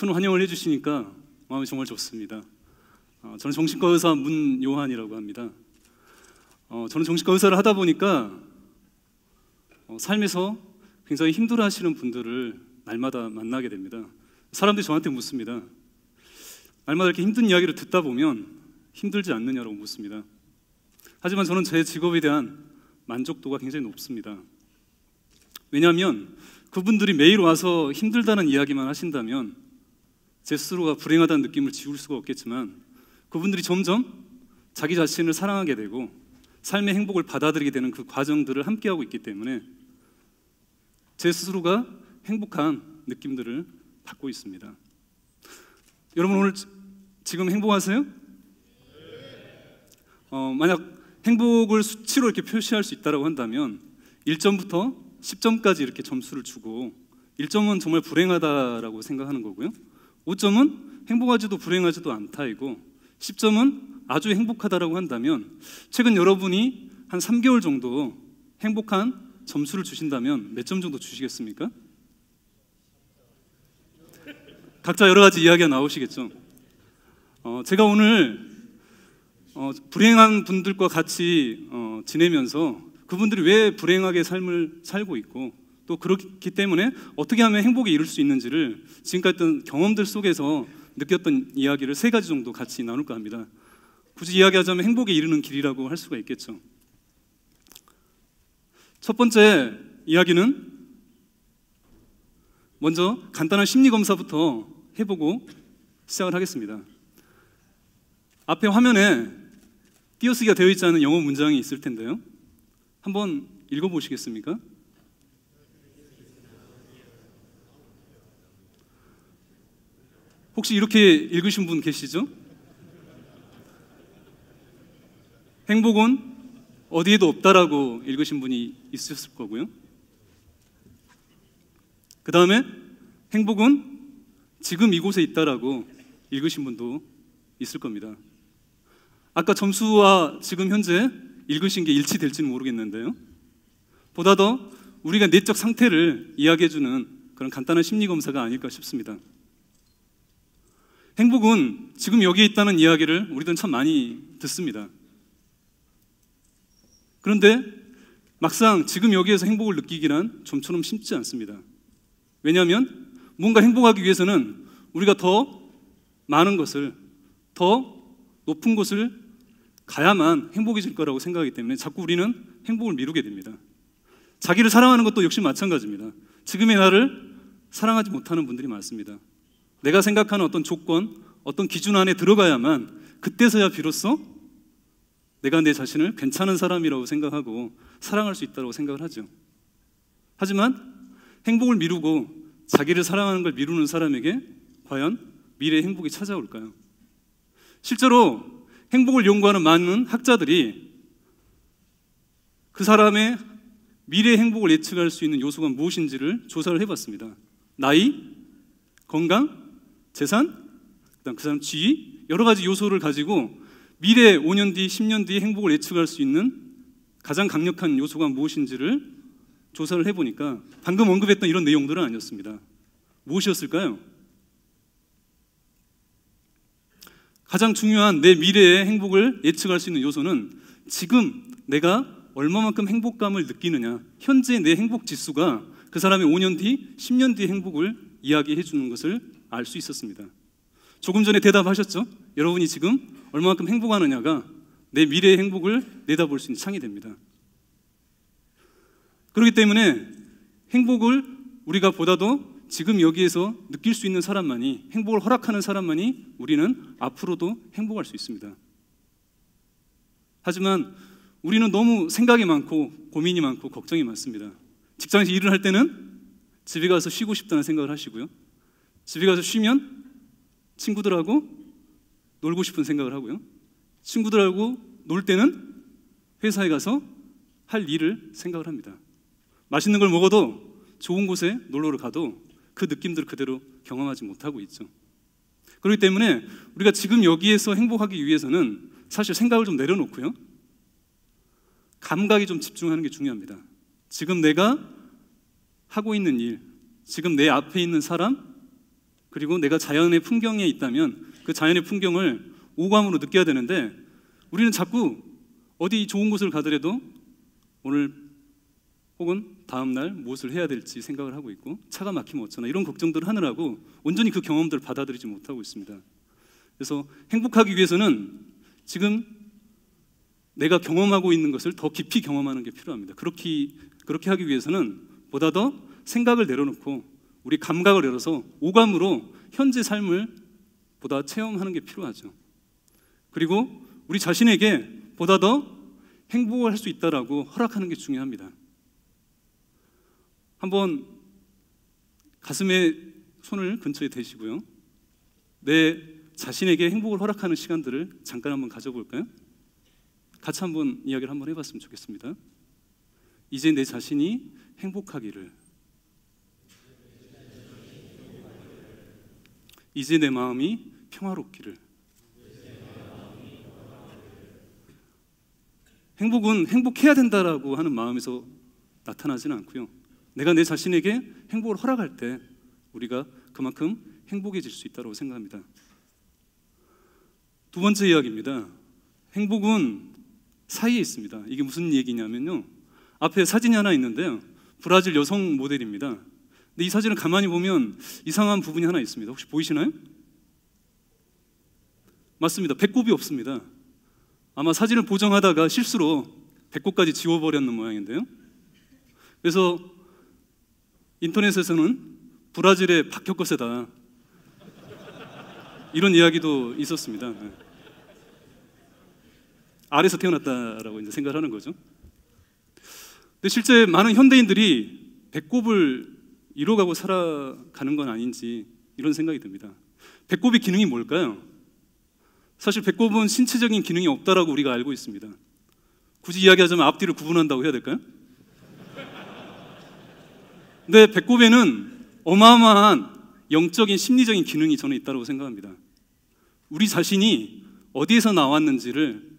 큰 환영을 해주시니까 마음이 정말 좋습니다. 어, 저는 정신과 의사 문요한이라고 합니다. 어, 저는 정신과 의사를 하다 보니까 어, 삶에서 굉장히 힘들어하시는 분들을 날마다 만나게 됩니다. 사람들이 저한테 묻습니다. 날마다 이렇게 힘든 이야기를 듣다 보면 힘들지 않느냐라고 묻습니다. 하지만 저는 제 직업에 대한 만족도가 굉장히 높습니다. 왜냐하면 그분들이 매일 와서 힘들다는 이야기만 하신다면 제 스스로가 불행하다는 느낌을 지울 수가 없겠지만 그분들이 점점 자기 자신을 사랑하게 되고 삶의 행복을 받아들이게 되는 그 과정들을 함께하고 있기 때문에 제 스스로가 행복한 느낌들을 받고 있습니다. 여러분 오늘 지금 행복하세요? 어, 만약 행복을 수치로 이렇게 표시할 수 있다고 한다면 1점부터 10점까지 이렇게 점수를 주고 1점은 정말 불행하다라고 생각하는 거고요. 5점은 행복하지도 불행하지도 않다이고 10점은 아주 행복하다라고 한다면 최근 여러분이 한 3개월 정도 행복한 점수를 주신다면 몇 점 정도 주시겠습니까? 각자 여러 가지 이야기가 나오시겠죠. 어, 제가 오늘 어, 불행한 분들과 같이 어, 지내면서 그분들이 왜 불행하게 삶을 살고 있고 또 그렇기 때문에 어떻게 하면 행복에 이룰 수 있는지를 지금까지 했던 경험들 속에서 느꼈던 이야기를 세 가지 정도 같이 나눌까 합니다. 굳이 이야기하자면 행복에 이르는 길이라고 할 수가 있겠죠. 첫 번째 이야기는 먼저 간단한 심리 검사부터 해보고 시작을 하겠습니다. 앞에 화면에 띄어쓰기가 되어 있지 않은 영어 문장이 있을 텐데요. 한번 읽어보시겠습니까? 혹시 이렇게 읽으신 분 계시죠? 행복은 어디에도 없다라고 읽으신 분이 있으셨을 거고요. 그 다음에 행복은 지금 이곳에 있다라고 읽으신 분도 있을 겁니다. 아까 점수와 지금 현재 읽으신 게 일치될지는 모르겠는데요. 보다 더 우리가 내적 상태를 이야기해주는 그런 간단한 심리 검사가 아닐까 싶습니다. 행복은 지금 여기에 있다는 이야기를 우리들은 참 많이 듣습니다. 그런데 막상 지금 여기에서 행복을 느끼기란 좀처럼 쉽지 않습니다. 왜냐하면 뭔가 행복하기 위해서는 우리가 더 많은 것을, 더 높은 곳을 가야만 행복해질 거라고 생각하기 때문에 자꾸 우리는 행복을 미루게 됩니다. 자기를 사랑하는 것도 역시 마찬가지입니다. 지금의 나를 사랑하지 못하는 분들이 많습니다. 내가 생각하는 어떤 조건, 어떤 기준 안에 들어가야만 그때서야 비로소 내가 내 자신을 괜찮은 사람이라고 생각하고 사랑할 수 있다고 생각을 하죠. 하지만 행복을 미루고 자기를 사랑하는 걸 미루는 사람에게 과연 미래의 행복이 찾아올까요? 실제로 행복을 연구하는 많은 학자들이 그 사람의 미래의 행복을 예측할 수 있는 요소가 무엇인지를 조사를 해봤습니다. 나이, 건강, 재산, 그다음 그 사람 지위 여러 가지 요소를 가지고 미래 5년 뒤, 10년 뒤 행복을 예측할 수 있는 가장 강력한 요소가 무엇인지를 조사를 해보니까 방금 언급했던 이런 내용들은 아니었습니다. 무엇이었을까요? 가장 중요한 내 미래의 행복을 예측할 수 있는 요소는 지금 내가 얼마만큼 행복감을 느끼느냐, 현재 내 행복 지수가 그 사람의 5년 뒤, 10년 뒤 행복을 이야기해 주는 것을 알수 있었습니다. 조금 전에 대답하셨죠? 여러분이 지금 얼마만큼 행복하느냐가 내 미래의 행복을 내다볼 수 있는 창이 됩니다. 그렇기 때문에 행복을 우리가 보다도 지금 여기에서 느낄 수 있는 사람만이 행복을 허락하는 사람만이 우리는 앞으로도 행복할 수 있습니다. 하지만 우리는 너무 생각이 많고 고민이 많고 걱정이 많습니다. 직장에서 일을 할 때는 집에 가서 쉬고 싶다는 생각을 하시고요. 집에 가서 쉬면 친구들하고 놀고 싶은 생각을 하고요. 친구들하고 놀 때는 회사에 가서 할 일을 생각을 합니다. 맛있는 걸 먹어도 좋은 곳에 놀러를 가도 그 느낌들 을 그대로 경험하지 못하고 있죠. 그렇기 때문에 우리가 지금 여기에서 행복하기 위해서는 사실 생각을 좀 내려놓고요. 감각이좀 집중하는 게 중요합니다. 지금 내가 하고 있는 일, 지금 내 앞에 있는 사람, 그리고 내가 자연의 풍경에 있다면 그 자연의 풍경을 오감으로 느껴야 되는데 우리는 자꾸 어디 좋은 곳을 가더라도 오늘 혹은 다음 날 무엇을 해야 될지 생각을 하고 있고 차가 막히면 어쩌나 이런 걱정들을 하느라고 온전히 그 경험들을 받아들이지 못하고 있습니다. 그래서 행복하기 위해서는 지금 내가 경험하고 있는 것을 더 깊이 경험하는 게 필요합니다. 그렇게 그렇게 하기 위해서는 보다 더 생각을 내려놓고 우리 감각을 열어서 오감으로 현재 삶을 보다 체험하는 게 필요하죠. 그리고 우리 자신에게 보다 더 행복을 할 수 있다라고 허락하는 게 중요합니다. 한번 가슴에 손을 근처에 대시고요. 내 자신에게 행복을 허락하는 시간들을 잠깐 한번 가져볼까요? 같이 한번 이야기를 한번 해봤으면 좋겠습니다. 이제 내 자신이 행복하기를 이제 내 마음이 평화롭기를. 행복은 행복해야 된다라고 하는 마음에서 나타나지는 않고요. 내가 내 자신에게 행복을 허락할 때 우리가 그만큼 행복해질 수 있다고 생각합니다. 두 번째 이야기입니다. 행복은 사이에 있습니다. 이게 무슨 얘기냐면요. 앞에 사진이 하나 있는데요. 브라질 여성 모델입니다. 근데 이 사진을 가만히 보면 이상한 부분이 하나 있습니다. 혹시 보이시나요? 맞습니다. 배꼽이 없습니다. 아마 사진을 보정하다가 실수로 배꼽까지 지워버렸는 모양인데요. 그래서 인터넷에서는 브라질의 박혁거세다 이런 이야기도 있었습니다. 아래서 네. 태어났다라고 이제 생각하는 거죠. 근데 실제 많은 현대인들이 배꼽을 이뤄가고 살아가는 건 아닌지 이런 생각이 듭니다. 배꼽의 기능이 뭘까요? 사실 배꼽은 신체적인 기능이 없다라고 우리가 알고 있습니다. 굳이 이야기하자면 앞뒤를 구분한다고 해야 될까요? 근데 배꼽에는 어마어마한 영적인 심리적인 기능이 저는 있다고 생각합니다. 우리 자신이 어디에서 나왔는지를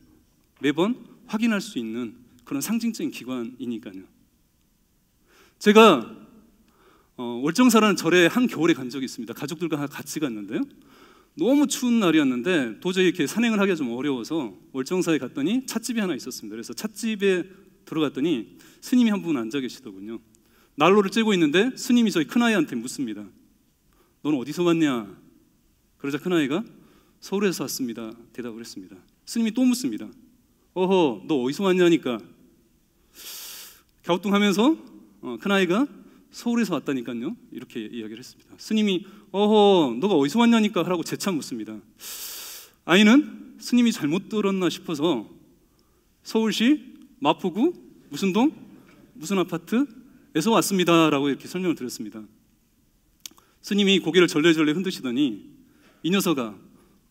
매번 확인할 수 있는 그런 상징적인 기관이니까요. 제가 어, 월정사라는 절에 한 겨울에 간 적이 있습니다. 가족들과 같이 갔는데요. 너무 추운 날이었는데 도저히 이렇게 산행을 하기가 좀 어려워서 월정사에 갔더니 찻집이 하나 있었습니다. 그래서 찻집에 들어갔더니 스님이 한 분 앉아 계시더군요. 난로를 쬐고 있는데 스님이 저희 큰아이한테 묻습니다. 너는 어디서 왔냐? 그러자 큰아이가 서울에서 왔습니다. 대답을 했습니다. 스님이 또 묻습니다. 어허, 너 어디서 왔냐니까. 갸우뚱하면서 어, 큰아이가 서울에서 왔다니까요. 이렇게 이야기를 했습니다. 스님이 어허 너가 어디서 왔냐니까 하라고 재차 묻습니다. 아이는 스님이 잘못 들었나 싶어서 서울시 마포구 무슨 동 무슨 아파트에서 왔습니다라고 이렇게 설명을 드렸습니다. 스님이 고개를 절레절레 흔드시더니 이 녀석아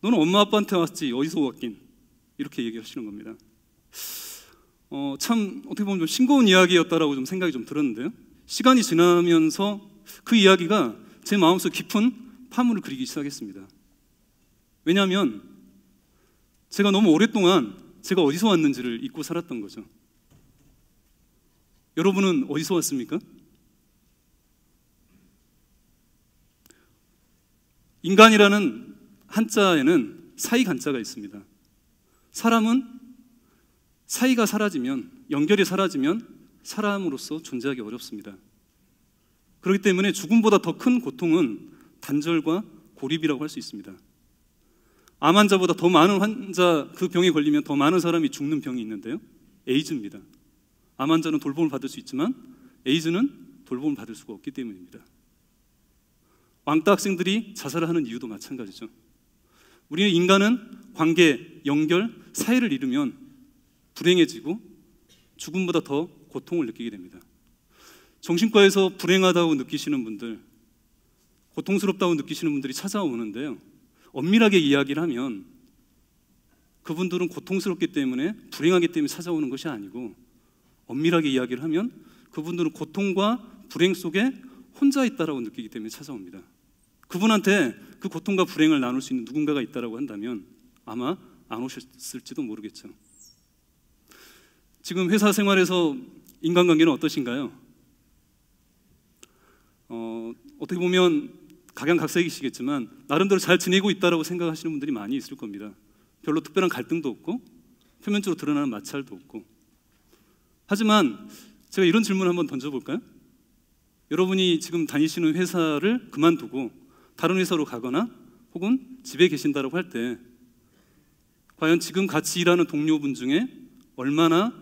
너는 엄마 아빠한테 왔지 어디서 왔긴 이렇게 얘기하시는 겁니다. 어, 참 어떻게 보면 좀 싱거운 이야기였다라고 좀 생각이 좀 들었는데요. 시간이 지나면서 그 이야기가 제 마음속 깊은 파문을 그리기 시작했습니다. 왜냐하면 제가 너무 오랫동안 제가 어디서 왔는지를 잊고 살았던 거죠. 여러분은 어디서 왔습니까? 인간이라는 한자에는 사이 간자가 있습니다. 사람은 사이가 사라지면 연결이 사라지면 사람으로서 존재하기 어렵습니다. 그렇기 때문에 죽음보다 더 큰 고통은 단절과 고립이라고 할 수 있습니다. 암 환자보다 더 많은 환자 그 병에 걸리면 더 많은 사람이 죽는 병이 있는데요. 에이즈입니다. 암 환자는 돌봄을 받을 수 있지만 에이즈는 돌봄을 받을 수가 없기 때문입니다. 왕따 학생들이 자살을 하는 이유도 마찬가지죠. 우리는 인간은 관계, 연결, 사회를 잃으면 불행해지고 죽음보다 더 고통을 느끼게 됩니다. 정신과에서 불행하다고 느끼시는 분들, 고통스럽다고 느끼시는 분들이 찾아오는데요. 엄밀하게 이야기를 하면 그분들은 고통스럽기 때문에 불행하기 때문에 찾아오는 것이 아니고 엄밀하게 이야기를 하면 그분들은 고통과 불행 속에 혼자 있다라고 느끼기 때문에 찾아옵니다. 그분한테 그 고통과 불행을 나눌 수 있는 누군가가 있다라고 한다면 아마 안 오셨을지도 모르겠죠. 지금 회사 생활에서 인간관계는 어떠신가요? 어, 어떻게 보면 각양각색이시겠지만 나름대로 잘 지내고 있다고 생각하시는 분들이 많이 있을 겁니다. 별로 특별한 갈등도 없고 표면적으로 드러나는 마찰도 없고. 하지만 제가 이런 질문 한번 던져볼까요? 여러분이 지금 다니시는 회사를 그만두고 다른 회사로 가거나 혹은 집에 계신다고할 때 과연 지금 같이 일하는 동료분 중에 얼마나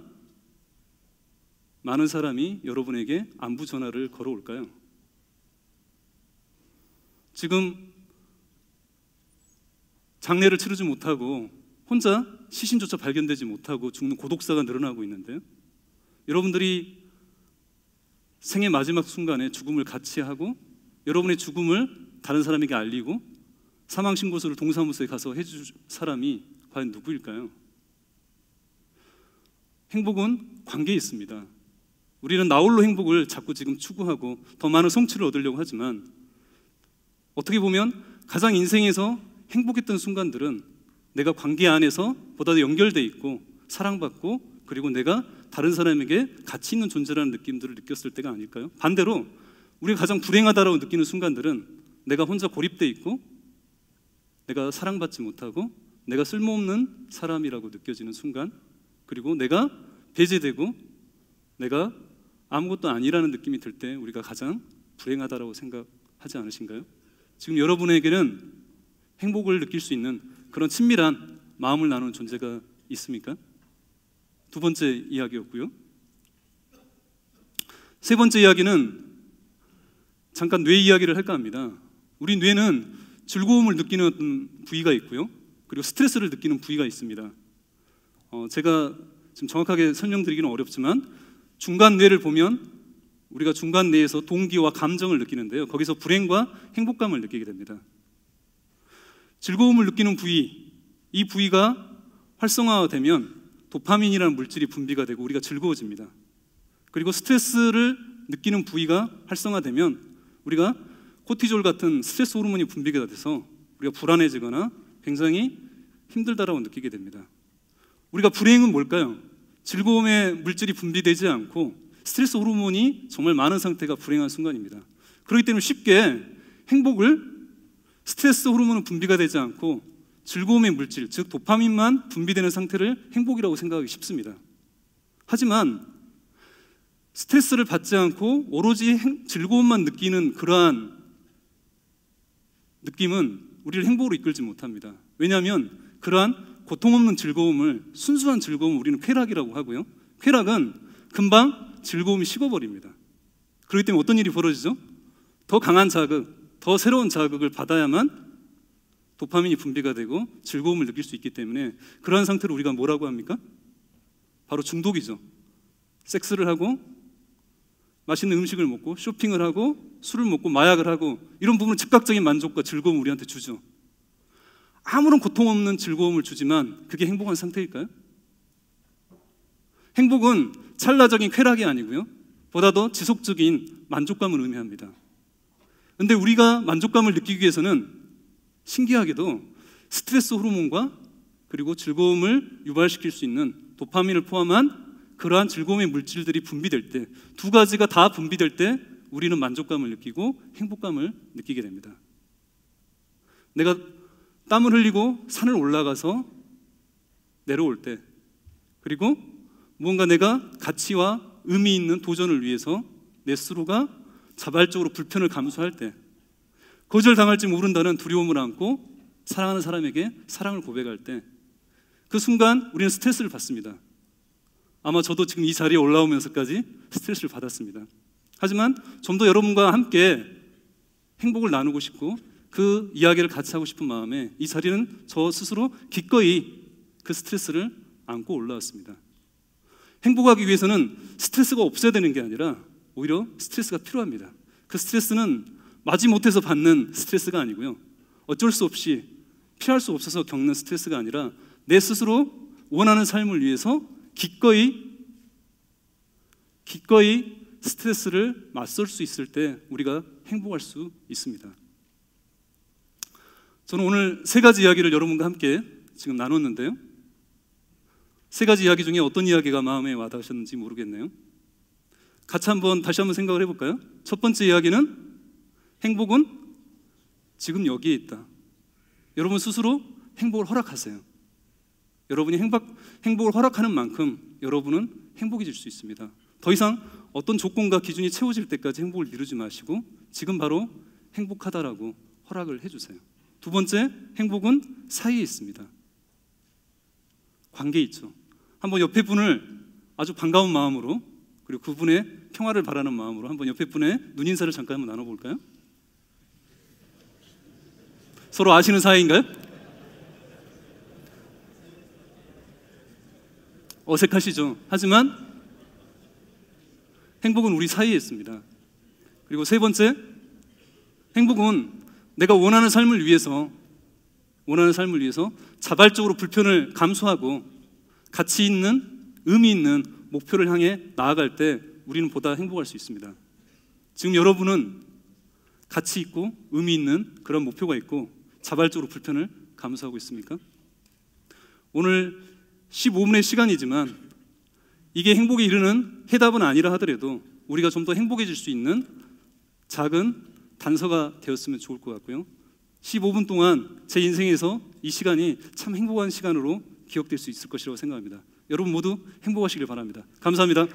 많은 사람이 여러분에게 안부 전화를 걸어올까요? 지금 장례를 치르지 못하고 혼자 시신조차 발견되지 못하고 죽는 고독사가 늘어나고 있는데요. 여러분들이 생애 마지막 순간에 죽음을 같이 하고 여러분의 죽음을 다른 사람에게 알리고 사망 신고서를 동사무소에 가서 해줄 사람이 과연 누구일까요? 행복은 관계에 있습니다. 우리는 나홀로 행복을 자꾸 지금 추구하고 더 많은 성취를 얻으려고 하지만 어떻게 보면 가장 인생에서 행복했던 순간들은 내가 관계 안에서 보다 더 연결돼 있고 사랑받고 그리고 내가 다른 사람에게 가치 있는 존재라는 느낌들을 느꼈을 때가 아닐까요? 반대로 우리가 가장 불행하다라고 느끼는 순간들은 내가 혼자 고립돼 있고 내가 사랑받지 못하고 내가 쓸모없는 사람이라고 느껴지는 순간 그리고 내가 배제되고 내가 아무것도 아니라는 느낌이 들 때 우리가 가장 불행하다라고 생각하지 않으신가요? 지금 여러분에게는 행복을 느낄 수 있는 그런 친밀한 마음을 나누는 존재가 있습니까? 두 번째 이야기였고요. 세 번째 이야기는 잠깐 뇌 이야기를 할까 합니다. 우리 뇌는 즐거움을 느끼는 부위가 있고요. 그리고 스트레스를 느끼는 부위가 있습니다. 어, 제가 지금 정확하게 설명드리기는 어렵지만 중간 뇌를 보면 우리가 중간 뇌에서 동기와 감정을 느끼는데요. 거기서 불행과 행복감을 느끼게 됩니다. 즐거움을 느끼는 부위, 이 부위가 활성화되면 도파민이라는 물질이 분비가 되고 우리가 즐거워집니다. 그리고 스트레스를 느끼는 부위가 활성화되면 우리가 코티졸 같은 스트레스 호르몬이 분비가 돼서 우리가 불안해지거나 굉장히 힘들다라고 느끼게 됩니다. 우리가 불행은 뭘까요? 즐거움의 물질이 분비되지 않고 스트레스 호르몬이 정말 많은 상태가 불행한 순간입니다. 그렇기 때문에 쉽게 행복을 스트레스 호르몬은 분비가 되지 않고 즐거움의 물질, 즉 도파민만 분비되는 상태를 행복이라고 생각하기 쉽습니다. 하지만 스트레스를 받지 않고 오로지 행, 즐거움만 느끼는 그러한 느낌은 우리를 행복으로 이끌지 못합니다. 왜냐하면 그러한 고통 없는 즐거움을 순수한 즐거움 우리는 쾌락이라고 하고요. 쾌락은 금방 즐거움이 식어버립니다. 그렇기 때문에 어떤 일이 벌어지죠? 더 강한 자극, 더 새로운 자극을 받아야만 도파민이 분비가 되고 즐거움을 느낄 수 있기 때문에 그러한 상태를 우리가 뭐라고 합니까? 바로 중독이죠. 섹스를 하고 맛있는 음식을 먹고 쇼핑을 하고 술을 먹고 마약을 하고 이런 부분은 즉각적인 만족과 즐거움 을 우리한테 주죠. 아무런 고통 없는 즐거움을 주지만 그게 행복한 상태일까요? 행복은 찰나적인 쾌락이 아니고요. 보다 더 지속적인 만족감을 의미합니다. 근데 우리가 만족감을 느끼기 위해서는 신기하게도 스트레스 호르몬과 그리고 즐거움을 유발시킬 수 있는 도파민을 포함한 그러한 즐거움의 물질들이 분비될 때 두 가지가 다 분비될 때 우리는 만족감을 느끼고 행복감을 느끼게 됩니다. 내가 땀을 흘리고 산을 올라가서 내려올 때 그리고 무언가 내가 가치와 의미 있는 도전을 위해서 내 스스로가 자발적으로 불편을 감수할 때 거절당할지 모른다는 두려움을 안고 사랑하는 사람에게 사랑을 고백할 때 그 순간 우리는 스트레스를 받습니다. 아마 저도 지금 이 자리에 올라오면서까지 스트레스를 받았습니다. 하지만 좀 더 여러분과 함께 행복을 나누고 싶고 그 이야기를 같이 하고 싶은 마음에 이 자리는 저 스스로 기꺼이 그 스트레스를 안고 올라왔습니다. 행복하기 위해서는 스트레스가 없어야 되는 게 아니라 오히려 스트레스가 필요합니다. 그 스트레스는 맞지 못해서 받는 스트레스가 아니고요. 어쩔 수 없이 피할 수 없어서 겪는 스트레스가 아니라 내 스스로 원하는 삶을 위해서 기꺼이 기꺼이 스트레스를 맞설 수 있을 때 우리가 행복할 수 있습니다. 저는 오늘 세 가지 이야기를 여러분과 함께 지금 나눴는데요. 세 가지 이야기 중에 어떤 이야기가 마음에 와닿으셨는지 모르겠네요. 같이 한번 다시 한번 생각을 해볼까요? 첫 번째 이야기는 행복은 지금 여기에 있다. 여러분 스스로 행복을 허락하세요. 여러분이 행복, 행복을 허락하는 만큼 여러분은 행복해질 수 있습니다. 더 이상 어떤 조건과 기준이 채워질 때까지 행복을 미루지 마시고 지금 바로 행복하다라고 허락을 해주세요. 두 번째, 행복은 사이에 있습니다. 관계 있죠. 한번 옆에 분을 아주 반가운 마음으로 그리고 그분의 평화를 바라는 마음으로 한번 옆에 분의 눈인사를 잠깐 한번 나눠볼까요? 서로 아시는 사이인가요? 어색하시죠? 하지만 행복은 우리 사이에 있습니다. 그리고 세 번째, 행복은 내가 원하는 삶을 위해서 원하는 삶을 위해서 자발적으로 불편을 감수하고 가치 있는 의미 있는 목표를 향해 나아갈 때 우리는 보다 행복할 수 있습니다. 지금 여러분은 가치 있고 의미 있는 그런 목표가 있고 자발적으로 불편을 감수하고 있습니까? 오늘 15분의 시간이지만 이게 행복에 이르는 해답은 아니라 하더라도 우리가 좀 더 행복해질 수 있는 작은 단서가 되었으면 좋을 것 같고요. 15분 동안 제 인생에서 이 시간이 참 행복한 시간으로 기억될 수 있을 것이라고 생각합니다. 여러분 모두 행복하시길 바랍니다. 감사합니다.